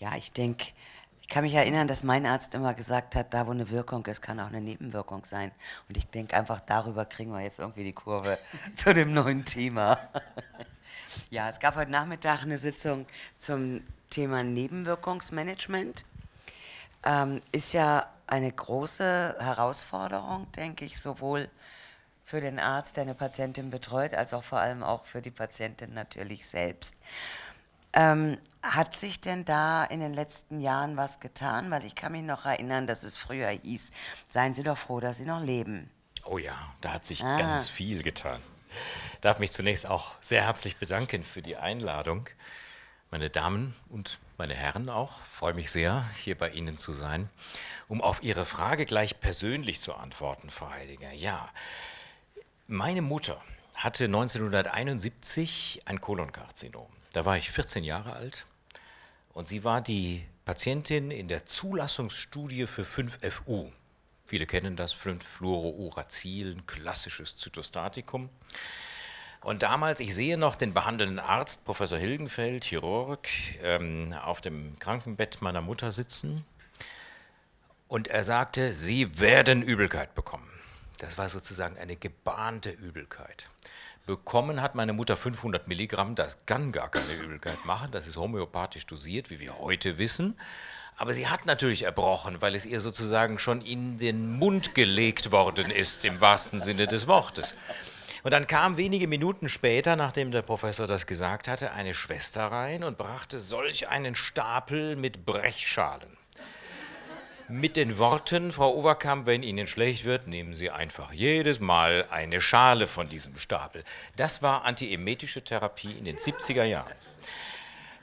Ja, ich denke, ich kann mich erinnern, dass mein Arzt immer gesagt hat, da wo eine Wirkung ist, kann auch eine Nebenwirkung sein. Und ich denke einfach, darüber kriegen wir jetzt irgendwie die Kurve zu dem neuen Thema. ja, es gab heute Nachmittag eine Sitzung zum Thema Nebenwirkungsmanagement. Ähm, ist ja eine große Herausforderung, denke ich, sowohl für den Arzt, der eine Patientin betreut, als auch vor allem auch für die Patientin natürlich selbst. Ähm, hat sich denn da in den letzten Jahren was getan? Weil ich kann mich noch erinnern, dass es früher hieß, seien Sie doch froh, dass Sie noch leben. Oh ja, da hat sich ah. ganz viel getan. Ich darf mich zunächst auch sehr herzlich bedanken für die Einladung. Meine Damen und meine Herren auch, freue mich sehr, hier bei Ihnen zu sein. Um auf Ihre Frage gleich persönlich zu antworten, Frau Heidegger, ja, meine Mutter hatte 1971 ein Kolonkarzinom. Da war ich 14 Jahre alt und sie war die Patientin in der Zulassungsstudie für 5FU. Viele kennen das 5-Fluorouracil, ein klassisches Zytostatikum. Und damals, ich sehe noch den behandelnden Arzt, Professor Hilgenfeld, Chirurg, ähm, auf dem Krankenbett meiner Mutter sitzen. Und er sagte, Sie werden Übelkeit bekommen. Das war sozusagen eine gebahnte Übelkeit. Bekommen hat meine Mutter 500 Milligramm, das kann gar keine Übelkeit machen, das ist homöopathisch dosiert, wie wir heute wissen. Aber sie hat natürlich erbrochen, weil es ihr sozusagen schon in den Mund gelegt worden ist, im wahrsten Sinne des Wortes. Und dann kam wenige Minuten später, nachdem der Professor das gesagt hatte, eine Schwester rein und brachte solch einen Stapel mit Brechschalen mit den Worten, Frau Overkamp, wenn Ihnen schlecht wird, nehmen Sie einfach jedes Mal eine Schale von diesem Stapel. Das war antiemetische Therapie in den 70er Jahren.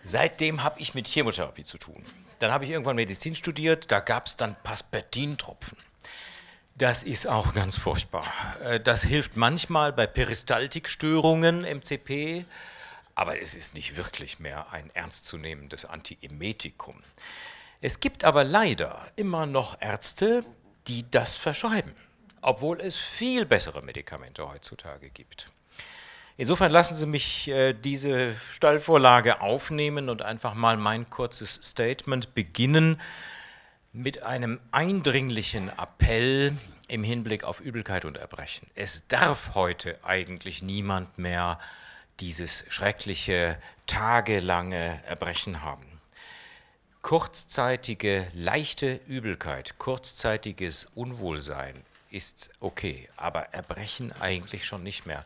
Seitdem habe ich mit Chemotherapie zu tun. Dann habe ich irgendwann Medizin studiert, da gab es dann Paspertintropfen. Das ist auch ganz furchtbar. Äh, das hilft manchmal bei Peristaltikstörungen MCP, aber es ist nicht wirklich mehr ein ernstzunehmendes Antiemetikum. Es gibt aber leider immer noch Ärzte, die das verschreiben, obwohl es viel bessere Medikamente heutzutage gibt. Insofern lassen Sie mich äh, diese Stallvorlage aufnehmen und einfach mal mein kurzes Statement beginnen mit einem eindringlichen Appell im Hinblick auf Übelkeit und Erbrechen. Es darf heute eigentlich niemand mehr dieses schreckliche, tagelange Erbrechen haben kurzzeitige leichte Übelkeit, kurzzeitiges Unwohlsein ist okay, aber Erbrechen eigentlich schon nicht mehr.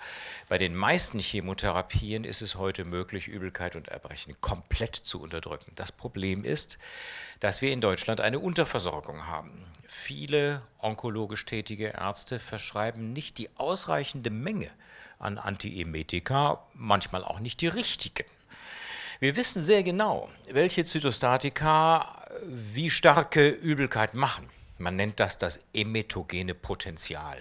Bei den meisten Chemotherapien ist es heute möglich, Übelkeit und Erbrechen komplett zu unterdrücken. Das Problem ist, dass wir in Deutschland eine Unterversorgung haben. Viele onkologisch tätige Ärzte verschreiben nicht die ausreichende Menge an Antiemetika, manchmal auch nicht die richtigen. Wir wissen sehr genau, welche Zytostatika äh, wie starke Übelkeit machen. Man nennt das das emetogene Potenzial,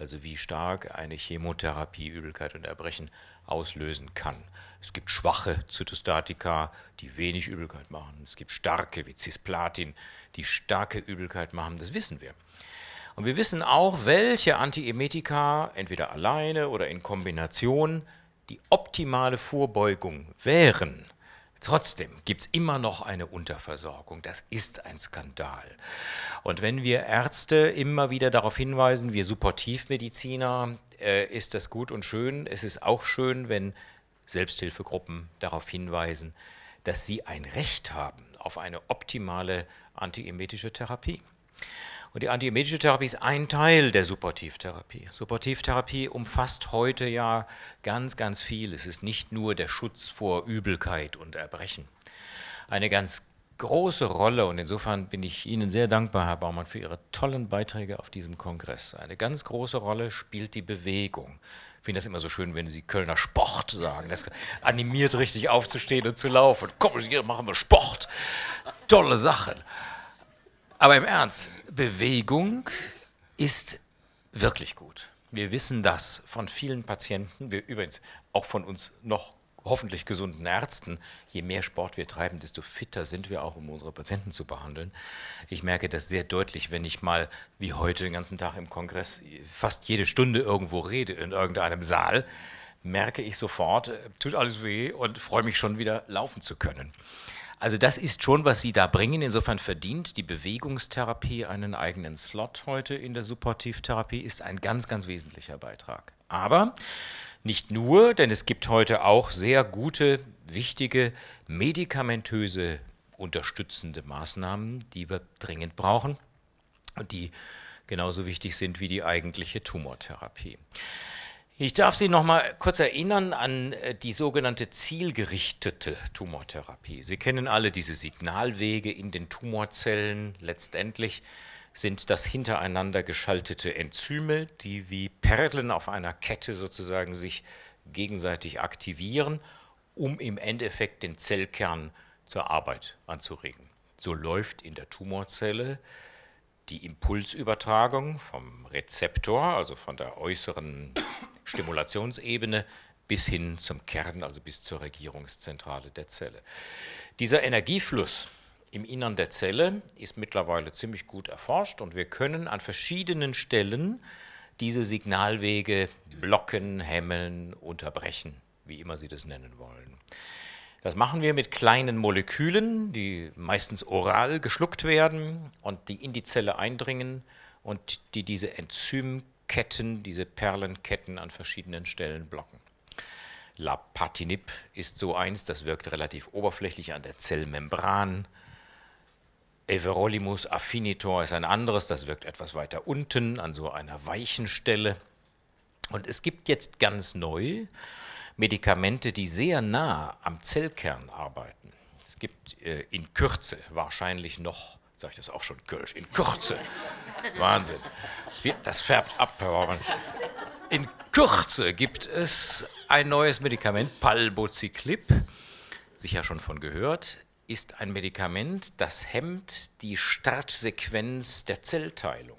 also wie stark eine Chemotherapie Übelkeit und Erbrechen auslösen kann. Es gibt schwache Zytostatika, die wenig Übelkeit machen. Es gibt starke wie Cisplatin, die starke Übelkeit machen. Das wissen wir. Und wir wissen auch, welche Antiemetika, entweder alleine oder in Kombination, die optimale Vorbeugung wären Trotzdem gibt es immer noch eine Unterversorgung. Das ist ein Skandal. Und wenn wir Ärzte immer wieder darauf hinweisen, wir Supportivmediziner, äh, ist das gut und schön. Es ist auch schön, wenn Selbsthilfegruppen darauf hinweisen, dass sie ein Recht haben auf eine optimale antiemetische Therapie. Und die antiemetische Therapie ist ein Teil der Supportivtherapie. Supportivtherapie umfasst heute ja ganz, ganz viel. Es ist nicht nur der Schutz vor Übelkeit und Erbrechen. Eine ganz große Rolle und insofern bin ich Ihnen sehr dankbar, Herr Baumann, für Ihre tollen Beiträge auf diesem Kongress. Eine ganz große Rolle spielt die Bewegung. Ich finde das immer so schön, wenn Sie Kölner Sport sagen. Das animiert richtig aufzustehen und zu laufen. Komm, hier machen wir Sport. Tolle Sachen. Aber im Ernst, Bewegung ist wirklich gut. Wir wissen das von vielen Patienten, wir übrigens auch von uns noch hoffentlich gesunden Ärzten, je mehr Sport wir treiben, desto fitter sind wir auch, um unsere Patienten zu behandeln. Ich merke das sehr deutlich, wenn ich mal wie heute den ganzen Tag im Kongress fast jede Stunde irgendwo rede, in irgendeinem Saal, merke ich sofort, äh, tut alles weh und freue mich schon wieder laufen zu können. Also das ist schon, was Sie da bringen. Insofern verdient die Bewegungstherapie einen eigenen Slot heute in der Supportivtherapie, ist ein ganz, ganz wesentlicher Beitrag. Aber nicht nur, denn es gibt heute auch sehr gute, wichtige medikamentöse unterstützende Maßnahmen, die wir dringend brauchen und die genauso wichtig sind wie die eigentliche Tumortherapie. Ich darf Sie noch mal kurz erinnern an äh, die sogenannte zielgerichtete Tumortherapie. Sie kennen alle diese Signalwege in den Tumorzellen. Letztendlich sind das hintereinander geschaltete Enzyme, die wie Perlen auf einer Kette sozusagen sich gegenseitig aktivieren, um im Endeffekt den Zellkern zur Arbeit anzuregen. So läuft in der Tumorzelle äh, die Impulsübertragung vom Rezeptor, also von der äußeren Stimulationsebene, bis hin zum Kern, also bis zur Regierungszentrale der Zelle. Dieser Energiefluss im Innern der Zelle ist mittlerweile ziemlich gut erforscht und wir können an verschiedenen Stellen diese Signalwege blocken, hemmen, unterbrechen, wie immer Sie das nennen wollen. Das machen wir mit kleinen Molekülen, die meistens oral geschluckt werden und die in die Zelle eindringen und die diese Enzymketten, diese Perlenketten an verschiedenen Stellen blocken. Lapatinib ist so eins, das wirkt relativ oberflächlich an der Zellmembran. Everolimus affinitor ist ein anderes, das wirkt etwas weiter unten an so einer weichen Stelle. Und es gibt jetzt ganz neu Medikamente, die sehr nah am Zellkern arbeiten. Es gibt äh, in Kürze wahrscheinlich noch, sage ich das auch schon Kölsch, in Kürze, Wahnsinn, das färbt ab, Herr Hormann. In Kürze gibt es ein neues Medikament, Palbociclib, sicher schon von gehört, ist ein Medikament, das hemmt die Startsequenz der Zellteilung.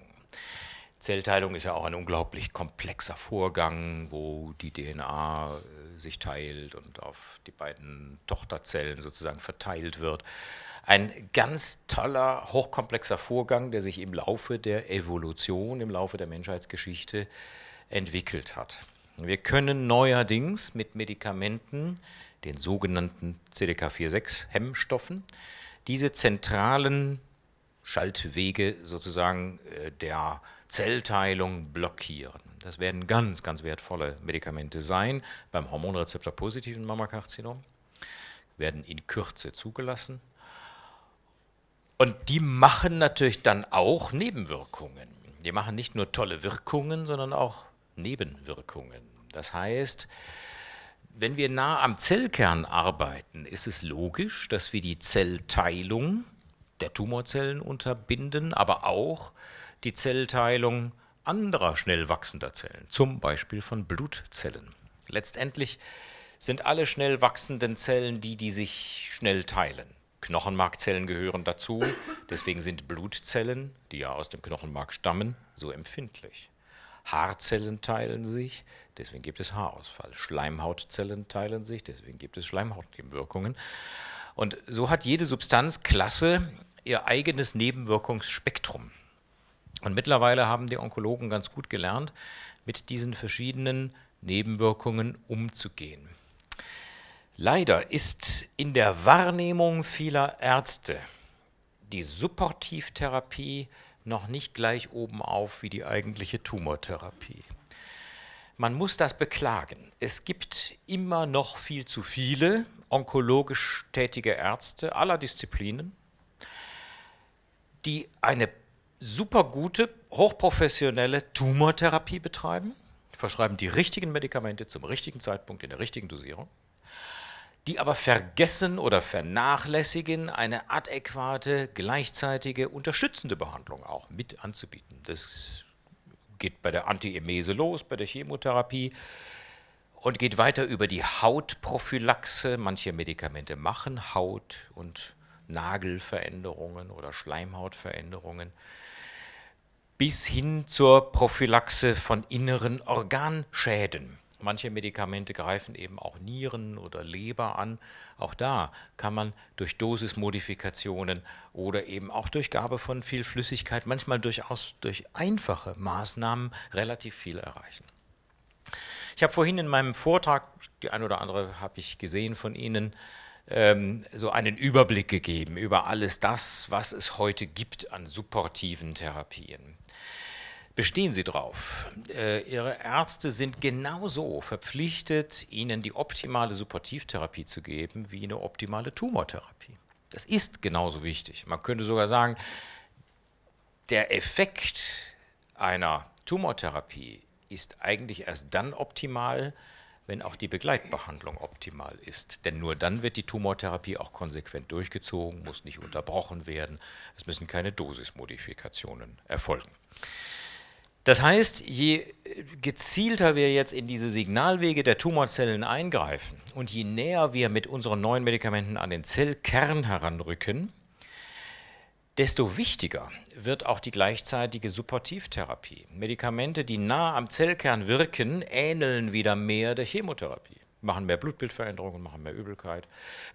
Zellteilung ist ja auch ein unglaublich komplexer Vorgang, wo die DNA äh, sich teilt und auf die beiden Tochterzellen sozusagen verteilt wird. Ein ganz toller, hochkomplexer Vorgang, der sich im Laufe der Evolution, im Laufe der Menschheitsgeschichte entwickelt hat. Wir können neuerdings mit Medikamenten, den sogenannten CDK4-6-Hemmstoffen, diese zentralen Schaltwege sozusagen äh, der Zellteilung blockieren. Das werden ganz, ganz wertvolle Medikamente sein beim Hormonrezeptor-positiven Mammakarzinom, werden in Kürze zugelassen. Und die machen natürlich dann auch Nebenwirkungen. Die machen nicht nur tolle Wirkungen, sondern auch Nebenwirkungen. Das heißt, wenn wir nah am Zellkern arbeiten, ist es logisch, dass wir die Zellteilung der Tumorzellen unterbinden, aber auch äh, die Zellteilung anderer schnell wachsender Zellen, zum Beispiel von Blutzellen. Letztendlich sind alle schnell wachsenden Zellen die, die sich schnell teilen. Knochenmarkzellen gehören dazu, deswegen sind Blutzellen, die ja aus dem Knochenmark stammen, so empfindlich. Haarzellen teilen sich, deswegen gibt es Haarausfall. Schleimhautzellen teilen sich, deswegen gibt es Schleimhautnebenwirkungen. Und so hat jede Substanzklasse ihr eigenes Nebenwirkungsspektrum. Und mittlerweile haben die Onkologen ganz gut gelernt, mit diesen verschiedenen Nebenwirkungen umzugehen. Leider ist in der Wahrnehmung vieler Ärzte die Supportivtherapie noch nicht gleich oben auf wie die eigentliche Tumortherapie. Man muss das beklagen. Es gibt immer noch viel zu viele onkologisch tätige Ärzte aller Disziplinen, die eine super gute, hochprofessionelle Tumortherapie betreiben, verschreiben die richtigen Medikamente zum richtigen Zeitpunkt in der richtigen Dosierung, die aber vergessen oder vernachlässigen, eine adäquate, gleichzeitige, unterstützende Behandlung auch mit anzubieten. Das geht bei der Antiemese los, bei der Chemotherapie und geht weiter über die Hautprophylaxe. Manche Medikamente machen Haut- und Nagelveränderungen oder Schleimhautveränderungen bis hin zur Prophylaxe von inneren Organschäden. Manche Medikamente greifen eben auch Nieren oder Leber an. Auch da kann man durch Dosismodifikationen oder eben auch durch Gabe von viel Flüssigkeit, manchmal durchaus durch einfache Maßnahmen, relativ viel erreichen. Ich habe vorhin in meinem Vortrag, die ein oder andere habe ich gesehen von Ihnen, ähm, so einen Überblick gegeben über alles das, was es heute gibt an supportiven Therapien bestehen Sie drauf. Äh, Ihre Ärzte sind genauso verpflichtet, Ihnen die optimale Supportivtherapie zu geben wie eine optimale Tumortherapie. Das ist genauso wichtig. Man könnte sogar sagen, der Effekt einer Tumortherapie ist eigentlich erst dann optimal, wenn auch die Begleitbehandlung optimal ist. Denn nur dann wird die Tumortherapie auch konsequent durchgezogen, muss nicht unterbrochen werden, es müssen keine Dosismodifikationen erfolgen. Das heißt, je gezielter wir jetzt in diese Signalwege der Tumorzellen eingreifen und je näher wir mit unseren neuen Medikamenten an den Zellkern heranrücken, desto wichtiger wird auch die gleichzeitige Supportivtherapie. Medikamente, die nah am Zellkern wirken, ähneln wieder mehr der Chemotherapie machen mehr Blutbildveränderungen, machen mehr Übelkeit.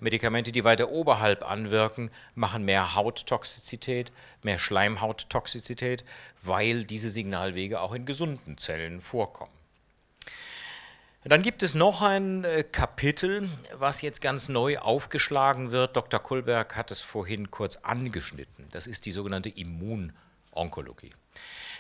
Medikamente, die weiter oberhalb anwirken, machen mehr Hauttoxizität, mehr Schleimhauttoxizität, weil diese Signalwege auch in gesunden Zellen vorkommen. Dann gibt es noch ein äh, Kapitel, was jetzt ganz neu aufgeschlagen wird. Dr. Kohlberg hat es vorhin kurz angeschnitten. Das ist die sogenannte Immunonkologie.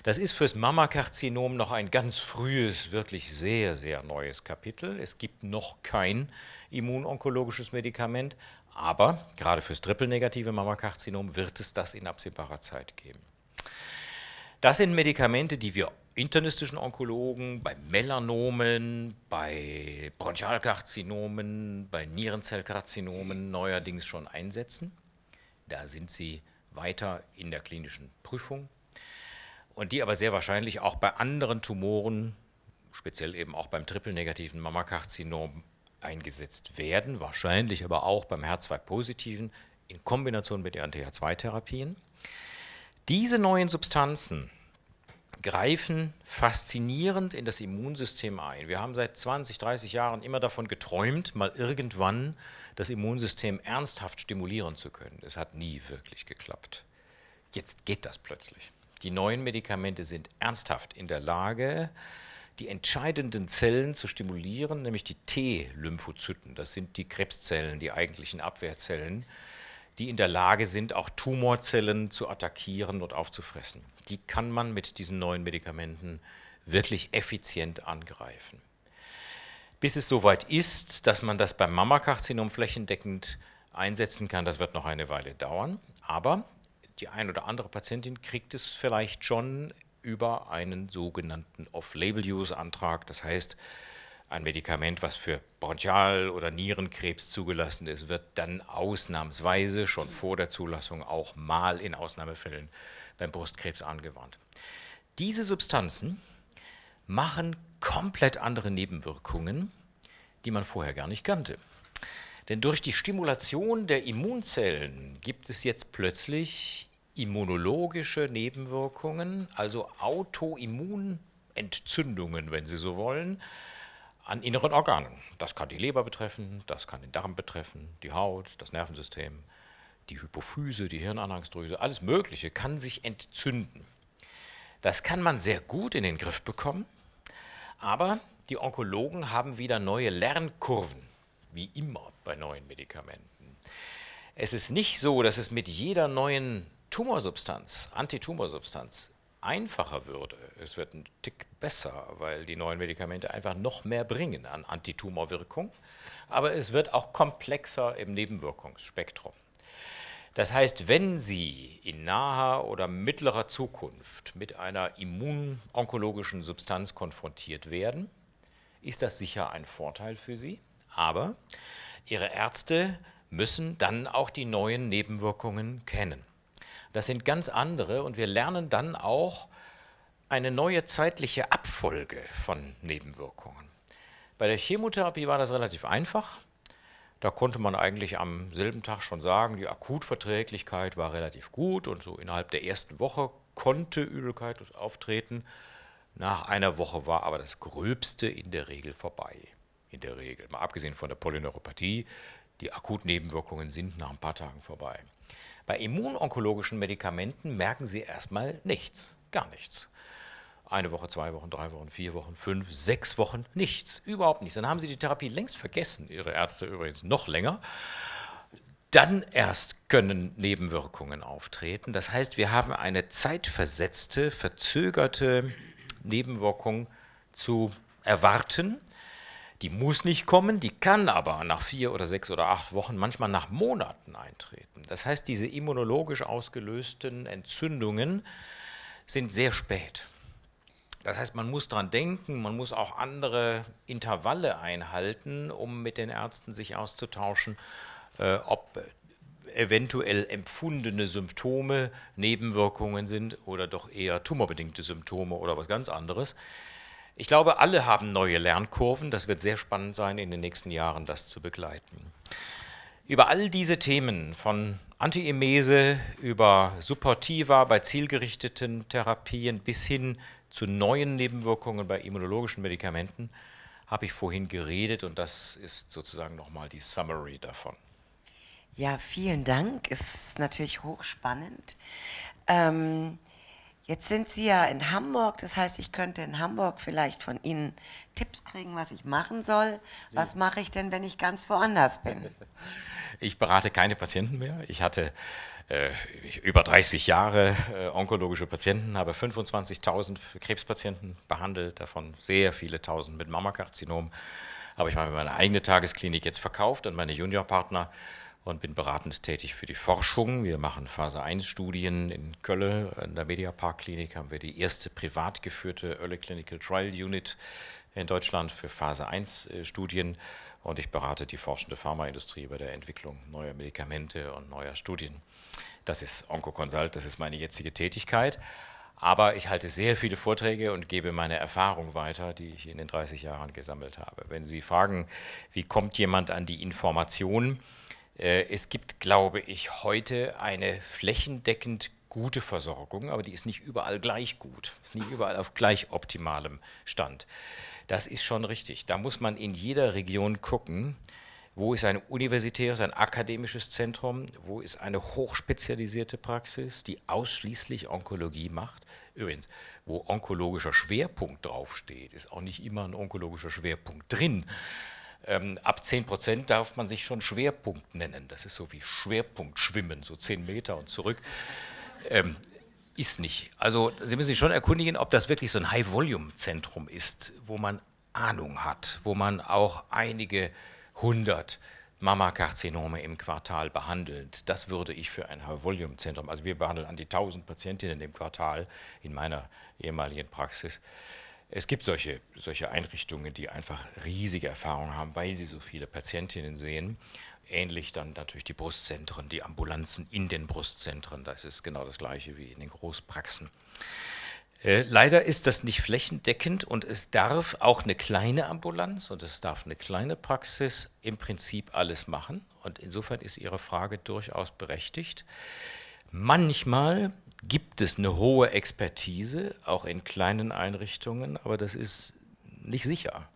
Das ist fürs Mammakarzinom noch ein ganz frühes, wirklich sehr, sehr neues Kapitel. Es gibt noch kein immunonkologisches Medikament, aber gerade fürs trippelnegative Mammakarzinom wird es das in absehbarer Zeit geben. Das sind Medikamente, die wir internistischen Onkologen, bei Melanomen, bei Bronchialkarzinomen, bei Nierenzellkarzinomen neuerdings schon einsetzen. Da sind sie weiter in der klinischen Prüfung und die aber sehr wahrscheinlich auch bei anderen Tumoren, speziell eben auch beim triple-negativen Mammakarzinom, eingesetzt werden, wahrscheinlich aber auch beim HER2-positiven in Kombination mit den TH2-Therapien. Diese neuen Substanzen greifen faszinierend in das Immunsystem ein. Wir haben seit 20, 30 Jahren immer davon geträumt, mal irgendwann das Immunsystem ernsthaft stimulieren zu können. Es hat nie wirklich geklappt. Jetzt geht das plötzlich. Die neuen Medikamente sind ernsthaft in der Lage, die entscheidenden Zellen zu stimulieren, nämlich die T-Lymphozyten. Das sind die Krebszellen, die eigentlichen Abwehrzellen, die in der Lage sind, auch Tumorzellen zu attackieren und aufzufressen. Die kann man mit diesen neuen Medikamenten wirklich effizient angreifen. Bis es soweit ist, dass man das beim Mammakarzinom flächendeckend einsetzen kann, das wird noch eine Weile dauern. Aber die ein oder andere Patientin kriegt es vielleicht schon über einen sogenannten Off-Label-Use-Antrag. Das heißt, ein Medikament, was für Bronchial- oder Nierenkrebs zugelassen ist, wird dann ausnahmsweise schon vor der Zulassung auch mal in Ausnahmefällen beim Brustkrebs angewandt. Diese Substanzen machen komplett andere Nebenwirkungen, die man vorher gar nicht kannte. Denn durch die Stimulation der Immunzellen gibt es jetzt plötzlich immunologische Nebenwirkungen, also Autoimmunentzündungen, wenn Sie so wollen, an inneren Organen. Das kann die Leber betreffen, das kann den Darm betreffen, die Haut, das Nervensystem, die Hypophyse, die Hirnanhangsdrüse, alles Mögliche kann sich entzünden. Das kann man sehr gut in den Griff bekommen, aber die Onkologen haben wieder neue Lernkurven, wie immer bei neuen Medikamenten. Es ist nicht so, dass es mit jeder neuen Tumorsubstanz, Antitumorsubstanz einfacher würde. Es wird ein Tick besser, weil die neuen Medikamente einfach noch mehr bringen an Antitumorwirkung. Aber es wird auch komplexer im Nebenwirkungsspektrum. Das heißt, wenn Sie in naher oder mittlerer Zukunft mit einer immunonkologischen Substanz konfrontiert werden, ist das sicher ein Vorteil für Sie. Aber Ihre Ärzte müssen dann auch die neuen Nebenwirkungen kennen. Das sind ganz andere und wir lernen dann auch eine neue zeitliche Abfolge von Nebenwirkungen. Bei der Chemotherapie war das relativ einfach. Da konnte man eigentlich am selben Tag schon sagen, die Akutverträglichkeit war relativ gut und so innerhalb der ersten Woche konnte Übelkeit auftreten. Nach einer Woche war aber das Gröbste in der Regel vorbei. In der Regel, mal abgesehen von der Polyneuropathie, die Akutnebenwirkungen sind nach ein paar Tagen vorbei. Bei immunonkologischen Medikamenten merken Sie erstmal nichts, gar nichts. Eine Woche, zwei Wochen, drei Wochen, vier Wochen, fünf, sechs Wochen, nichts, überhaupt nichts. Dann haben Sie die Therapie längst vergessen, Ihre Ärzte übrigens noch länger. Dann erst können Nebenwirkungen auftreten. Das heißt, wir haben eine zeitversetzte, verzögerte Nebenwirkung zu erwarten. Die muss nicht kommen, die kann aber nach vier oder sechs oder acht Wochen, manchmal nach Monaten eintreten. Das heißt, diese immunologisch ausgelösten Entzündungen sind sehr spät. Das heißt, man muss daran denken, man muss auch andere Intervalle einhalten, um mit den Ärzten sich auszutauschen, äh, ob eventuell empfundene Symptome Nebenwirkungen sind oder doch eher tumorbedingte Symptome oder was ganz anderes. Ich glaube, alle haben neue Lernkurven. Das wird sehr spannend sein, in den nächsten Jahren das zu begleiten. Über all diese Themen von Antiemese über Supportiva bei zielgerichteten Therapien bis hin zu neuen Nebenwirkungen bei immunologischen Medikamenten habe ich vorhin geredet und das ist sozusagen nochmal die Summary davon. Ja, vielen Dank. Ist natürlich hochspannend. Ähm, Jetzt sind Sie ja in Hamburg, das heißt, ich könnte in Hamburg vielleicht von Ihnen Tipps kriegen, was ich machen soll. Was mache ich denn, wenn ich ganz woanders bin? Ich berate keine Patienten mehr. Ich hatte äh, über 30 Jahre äh, onkologische Patienten, habe 25.000 Krebspatienten behandelt, davon sehr viele Tausend mit Mammakarzinom. Aber ich habe meine eigene Tagesklinik jetzt verkauft an meine Juniorpartner und bin beratend tätig für die Forschung. Wir machen Phase 1 Studien in Köln. In der Mediapark Klinik haben wir die erste privat geführte Early Clinical Trial Unit in Deutschland für Phase 1 äh, Studien und ich berate die forschende Pharmaindustrie bei der Entwicklung neuer Medikamente und neuer Studien. Das ist Oncoconsult, das ist meine jetzige Tätigkeit. Aber ich halte sehr viele Vorträge und gebe meine Erfahrung weiter, die ich in den 30 Jahren gesammelt habe. Wenn Sie fragen, wie kommt jemand an die Information, äh, es gibt, glaube ich, heute eine flächendeckend gute Versorgung, aber die ist nicht überall gleich gut, ist nicht überall auf gleich optimalem Stand. Das ist schon richtig. Da muss man in jeder Region gucken, wo ist ein universitäres, ein akademisches Zentrum, wo ist eine hochspezialisierte Praxis, die ausschließlich Onkologie macht. Übrigens, wo onkologischer Schwerpunkt draufsteht, ist auch nicht immer ein onkologischer Schwerpunkt drin. Ähm, ab 10 Prozent darf man sich schon Schwerpunkt nennen. Das ist so wie Schwerpunktschwimmen, so 10 Meter und zurück. Ähm, ist nicht. Also Sie müssen sich schon erkundigen, ob das wirklich so ein High-Volume-Zentrum ist, wo man Ahnung hat, wo man auch einige hundert Mammakarzinome im Quartal behandelt. Das würde ich für ein High-Volume-Zentrum, also wir behandeln an die 1000 Patientinnen im Quartal in meiner ehemaligen Praxis, es gibt solche, solche Einrichtungen, die einfach riesige Erfahrungen haben, weil sie so viele Patientinnen sehen. Ähnlich dann natürlich die Brustzentren, die Ambulanzen in den Brustzentren. Das ist genau das gleiche wie in den Großpraxen. Äh, leider ist das nicht flächendeckend und es darf auch eine kleine Ambulanz und es darf eine kleine Praxis im Prinzip alles machen. Und insofern ist Ihre Frage durchaus berechtigt. Manchmal gibt es eine hohe Expertise, auch in kleinen Einrichtungen, aber das ist nicht sicher.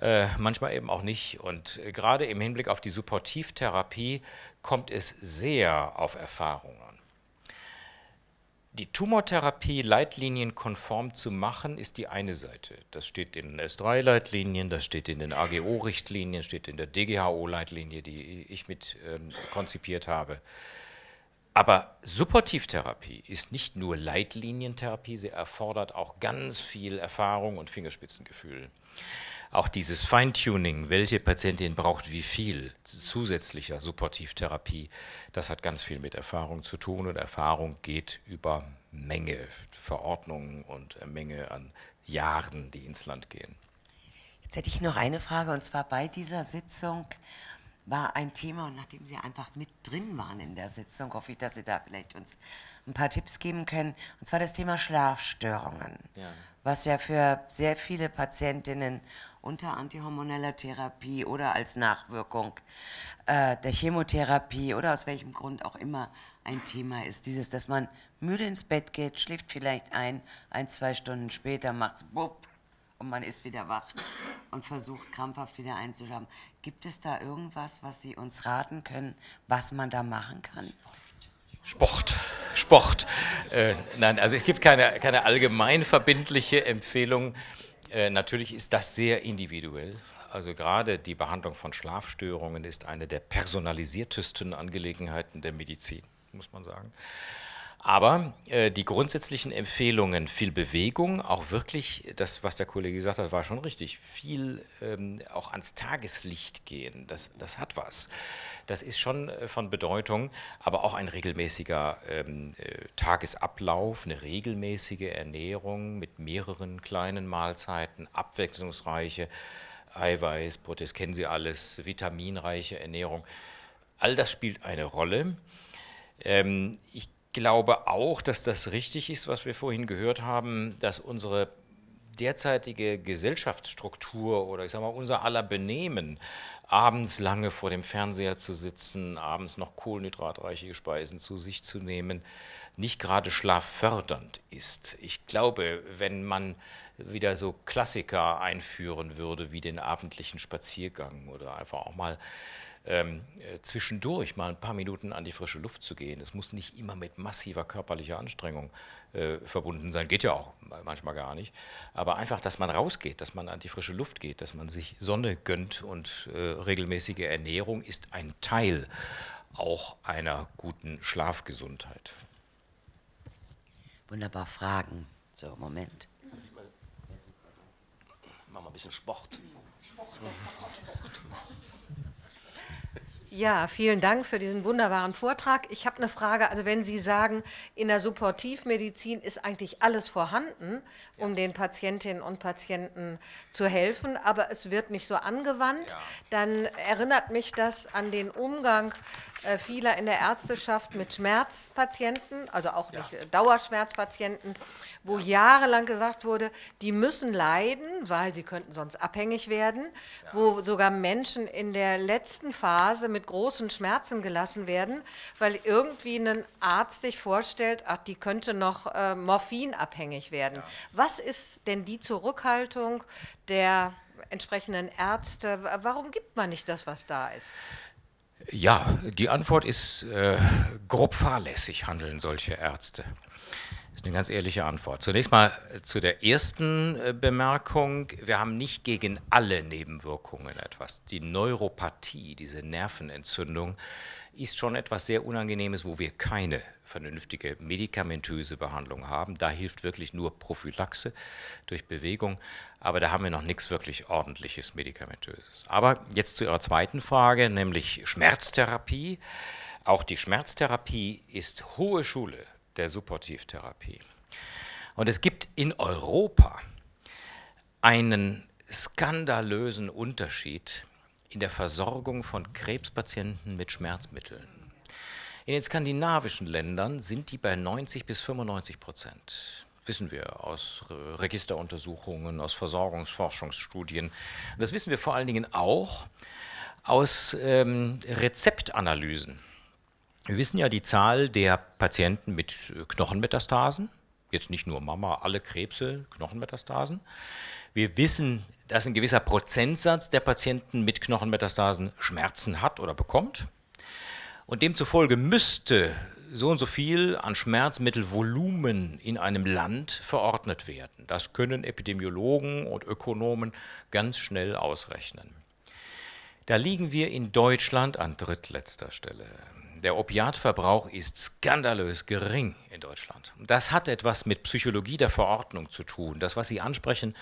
Äh, manchmal eben auch nicht. Und gerade im Hinblick auf die Supportivtherapie kommt es sehr auf Erfahrungen. Die Tumortherapie leitlinienkonform zu machen, ist die eine Seite. Das steht in den S3-Leitlinien, das steht in den AGO-Richtlinien, steht in der DGHO-Leitlinie, die ich mit ähm, konzipiert habe. Aber Supportivtherapie ist nicht nur Leitlinientherapie, sie erfordert auch ganz viel Erfahrung und Fingerspitzengefühl. Auch dieses Feintuning, welche Patientin braucht wie viel zusätzlicher Supportivtherapie, das hat ganz viel mit Erfahrung zu tun und Erfahrung geht über Menge Verordnungen und Menge an Jahren, die ins Land gehen. Jetzt hätte ich noch eine Frage und zwar bei dieser Sitzung war ein Thema und nachdem Sie einfach mit drin waren in der Sitzung, hoffe ich, dass Sie da vielleicht uns ein paar Tipps geben können. Und zwar das Thema Schlafstörungen, ja. was ja für sehr viele Patientinnen unter antihormoneller Therapie oder als Nachwirkung äh, der Chemotherapie oder aus welchem Grund auch immer ein Thema ist. Dieses, dass man müde ins Bett geht, schläft vielleicht ein, ein, zwei Stunden später macht es bupp und man ist wieder wach und versucht krampfhaft wieder einzuschlafen. Gibt es da irgendwas, was Sie uns raten können, was man da machen kann? Sport. Sport. Äh, nein, also es gibt keine, keine allgemein verbindliche Empfehlung. Äh, natürlich ist das sehr individuell. Also gerade die Behandlung von Schlafstörungen ist eine der personalisiertesten Angelegenheiten der Medizin, muss man sagen. Aber äh, die grundsätzlichen Empfehlungen, viel Bewegung, auch wirklich, das, was der Kollege gesagt hat, war schon richtig. Viel ähm, auch ans Tageslicht gehen, das, das hat was. Das ist schon äh, von Bedeutung, aber auch ein regelmäßiger ähm, äh, Tagesablauf, eine regelmäßige Ernährung mit mehreren kleinen Mahlzeiten, abwechslungsreiche Eiweiß, Protein, kennen Sie alles, vitaminreiche Ernährung. All das spielt eine Rolle. Ähm, ich glaube auch, dass das richtig ist, was wir vorhin gehört haben, dass unsere derzeitige Gesellschaftsstruktur oder ich sage mal unser aller Benehmen, abends lange vor dem Fernseher zu sitzen, abends noch kohlenhydratreiche Speisen zu sich zu nehmen, nicht gerade schlaffördernd ist. Ich glaube, wenn man wieder so Klassiker einführen würde wie den abendlichen Spaziergang oder einfach auch mal ähm, äh, zwischendurch mal ein paar Minuten an die frische Luft zu gehen. Das muss nicht immer mit massiver körperlicher Anstrengung äh, verbunden sein. Geht ja auch manchmal gar nicht. Aber einfach, dass man rausgeht, dass man an die frische Luft geht, dass man sich Sonne gönnt und äh, regelmäßige Ernährung ist ein Teil auch einer guten Schlafgesundheit. Wunderbar, Fragen. So, Moment. Mach mal ein bisschen Sport. Sport. Sport. Ja, vielen Dank für diesen wunderbaren Vortrag. Ich habe eine Frage, also wenn Sie sagen, in der Supportivmedizin ist eigentlich alles vorhanden, um den Patientinnen und Patienten zu helfen, aber es wird nicht so angewandt, ja. dann erinnert mich das an den Umgang äh, vieler in der Ärzteschaft mit Schmerzpatienten, also auch ja. Äh, Dauerschmerzpatienten, wo jahrelang gesagt wurde, die müssen leiden, weil sie könnten sonst abhängig werden, ja. wo sogar Menschen in der letzten Phase mit großen Schmerzen gelassen werden, weil irgendwie ein Arzt sich vorstellt, ach, die könnte noch äh, morphinabhängig werden. Ja. Was ist denn die Zurückhaltung der entsprechenden Ärzte? Warum gibt man nicht das, was da ist? Ja, die Antwort ist äh, grob fahrlässig handeln solche Ärzte. Das ist eine ganz ehrliche Antwort. Zunächst mal äh, zu der ersten äh, Bemerkung. Wir haben nicht gegen alle Nebenwirkungen etwas. Die Neuropathie, diese Nervenentzündung, ist schon etwas sehr Unangenehmes, wo wir keine vernünftige medikamentöse Behandlung haben. Da hilft wirklich nur Prophylaxe durch Bewegung aber da haben wir noch nichts wirklich ordentliches medikamentöses. Aber jetzt zu Ihrer zweiten Frage, nämlich Schmerztherapie. Auch die Schmerztherapie ist hohe Schule der Supportivtherapie. Und es gibt in Europa einen skandalösen Unterschied in der Versorgung von Krebspatienten mit Schmerzmitteln. In den skandinavischen Ländern sind die bei 90 bis 95 Prozent wissen wir aus äh, Registeruntersuchungen, aus Versorgungsforschungsstudien. Das wissen wir vor allen Dingen auch aus ähm, Rezeptanalysen. Wir wissen ja die Zahl der Patienten mit äh, Knochenmetastasen, jetzt nicht nur Mama, alle Krebse, Knochenmetastasen. Wir wissen, dass ein gewisser Prozentsatz der Patienten mit Knochenmetastasen Schmerzen hat oder bekommt. Und demzufolge müsste so und so viel an Schmerzmittelvolumen in einem Land verordnet werden. Das können Epidemiologen und Ökonomen ganz schnell ausrechnen. Da liegen wir in Deutschland an drittletzter Stelle. Der Opiatverbrauch ist skandalös gering in Deutschland. Das hat etwas mit Psychologie der Verordnung zu tun. Das, was Sie ansprechen,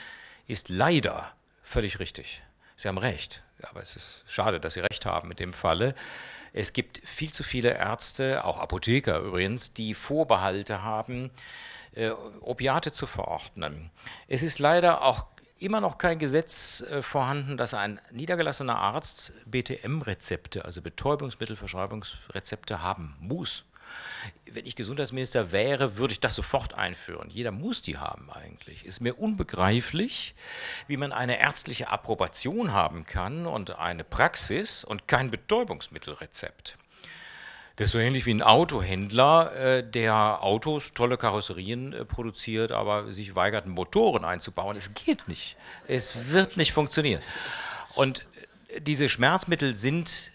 ist leider völlig richtig. Sie haben recht, aber es ist schade, dass Sie recht haben mit dem Falle. Es gibt viel zu viele Ärzte, auch Apotheker übrigens, die Vorbehalte haben, äh, Opiate zu verordnen. Es ist leider auch immer noch kein Gesetz äh, vorhanden, dass ein niedergelassener Arzt BTM-Rezepte, also Betäubungsmittelverschreibungsrezepte haben muss. Wenn ich Gesundheitsminister wäre, würde ich das sofort einführen. Jeder muss die haben eigentlich. Ist mir unbegreiflich, wie man eine ärztliche Approbation haben kann und eine Praxis und kein Betäubungsmittelrezept. Das ist so ähnlich wie ein Autohändler, äh, der Autos, tolle Karosserien äh, produziert, aber sich weigert, Motoren einzubauen. Es geht nicht. Es wird nicht funktionieren. Und äh, diese Schmerzmittel sind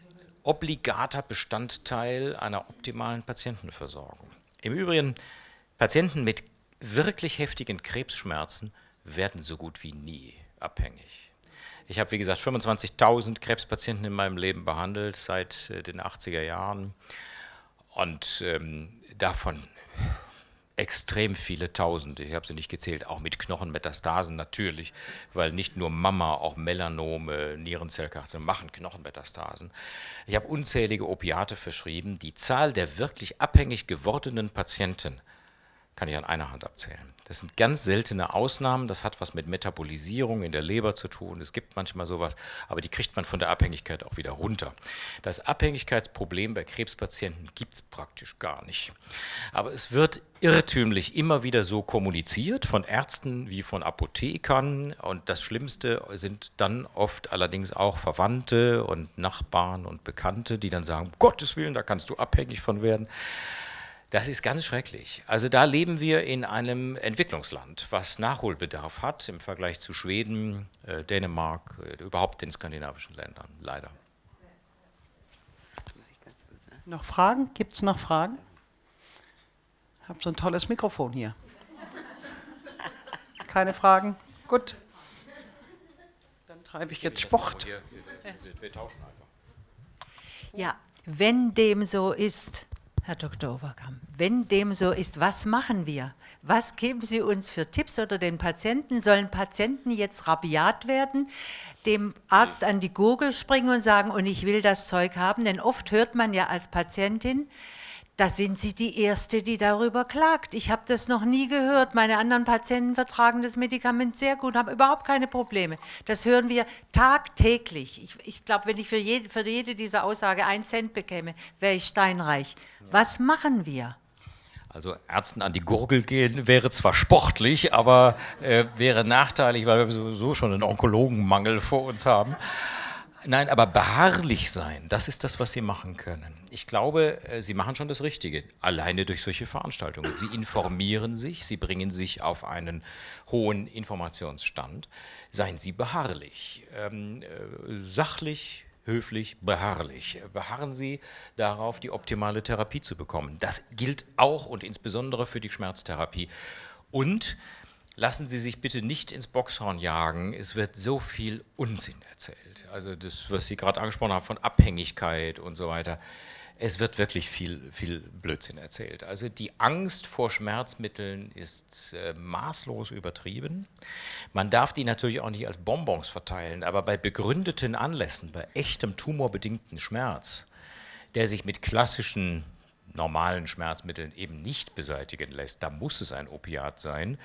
obligater Bestandteil einer optimalen Patientenversorgung. Im Übrigen, Patienten mit wirklich heftigen Krebsschmerzen werden so gut wie nie abhängig. Ich habe, wie gesagt, 25.000 Krebspatienten in meinem Leben behandelt seit äh, den 80er Jahren. Und ähm, davon extrem viele Tausende, ich habe sie nicht gezählt, auch mit Knochenmetastasen natürlich, weil nicht nur Mama, auch Melanome, Nierenzellkarzinom machen Knochenmetastasen. Ich habe unzählige Opiate verschrieben. Die Zahl der wirklich abhängig gewordenen Patienten kann ich an einer Hand abzählen. Das sind ganz seltene Ausnahmen. Das hat was mit Metabolisierung in der Leber zu tun. Es gibt manchmal sowas, aber die kriegt man von der Abhängigkeit auch wieder runter. Das Abhängigkeitsproblem bei Krebspatienten gibt es praktisch gar nicht. Aber es wird irrtümlich immer wieder so kommuniziert, von Ärzten wie von Apothekern. Und das Schlimmste sind dann oft allerdings auch Verwandte und Nachbarn und Bekannte, die dann sagen, um Gottes Willen, da kannst du abhängig von werden. Das ist ganz schrecklich. Also da leben wir in einem Entwicklungsland, was Nachholbedarf hat im Vergleich zu Schweden, äh, Dänemark, äh, überhaupt den skandinavischen Ländern, leider. Noch Fragen? Gibt es noch Fragen? Ich habe so ein tolles Mikrofon hier. Keine Fragen? Gut. Dann treibe ich jetzt Sport. wir tauschen einfach. Ja, wenn dem so ist, Herr Dr. Overkamp, wenn dem so ist, was machen wir? Was geben Sie uns für Tipps oder den Patienten? Sollen Patienten jetzt rabiat werden, dem Arzt an die Gurgel springen und sagen, und ich will das Zeug haben? Denn oft hört man ja als Patientin, da sind Sie die Erste, die darüber klagt. Ich habe das noch nie gehört. Meine anderen Patienten vertragen das Medikament sehr gut, haben überhaupt keine Probleme. Das hören wir tagtäglich. Ich, ich glaube, wenn ich für jede, für jede dieser Aussage einen Cent bekäme, wäre ich steinreich. Ja. Was machen wir? Also Ärzten an die Gurgel gehen wäre zwar sportlich, aber äh, wäre nachteilig, weil wir sowieso schon einen Onkologenmangel vor uns haben. Nein, aber beharrlich sein, das ist das, was Sie machen können ich glaube, äh, Sie machen schon das Richtige, alleine durch solche Veranstaltungen. Sie informieren sich, Sie bringen sich auf einen hohen Informationsstand. Seien Sie beharrlich, ähm, äh, sachlich, höflich, beharrlich. Beharren Sie darauf, die optimale Therapie zu bekommen. Das gilt auch und insbesondere für die Schmerztherapie. Und lassen Sie sich bitte nicht ins Boxhorn jagen. Es wird so viel Unsinn erzählt. Also das, was Sie gerade angesprochen haben von Abhängigkeit und so weiter es wird wirklich viel, viel Blödsinn erzählt. Also die Angst vor Schmerzmitteln ist äh, maßlos übertrieben. Man darf die natürlich auch nicht als Bonbons verteilen, aber bei begründeten Anlässen, bei echtem tumorbedingten Schmerz, der sich mit klassischen normalen Schmerzmitteln eben nicht beseitigen lässt, da muss es ein Opiat sein.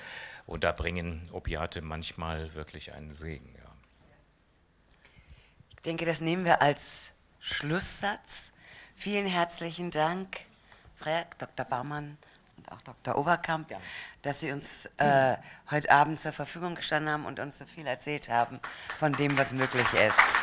Und da bringen Opiate manchmal wirklich einen Segen. Ja. Ich denke, das nehmen wir als Schlusssatz. Vielen herzlichen Dank, Frau Dr. Baumann und auch Dr. Oberkamp, ja. dass Sie uns äh, heute Abend zur Verfügung gestanden haben und uns so viel erzählt haben von dem, was möglich ist.